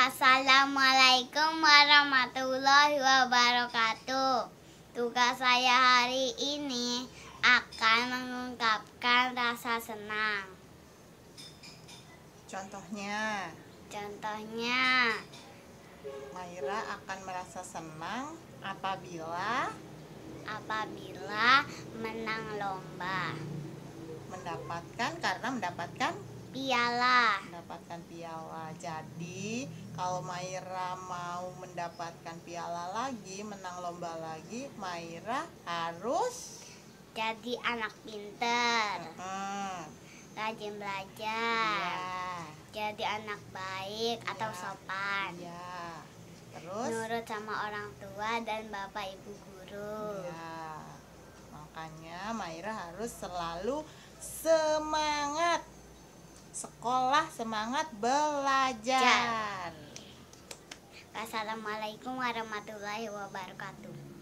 Assalamualaikum warahmatullahi wabarakatuh. Tugas saya hari ini akan mengungkapkan rasa senang. Contohnya. Contohnya. Maira akan merasa senang apabila apabila menang lomba. Mendapatkan karena mendapatkan piala mendapatkan piala jadi kalau Maira mau mendapatkan piala lagi menang lomba lagi Maira harus jadi anak pinter -huh. rajin belajar yeah. jadi anak baik yeah. atau sopan yeah. terus nurut sama orang tua dan bapak ibu guru Yeah. makanya Maira harus selalu semangat sekolah semangat belajar. Assalamualaikum warahmatullahi wabarakatuh.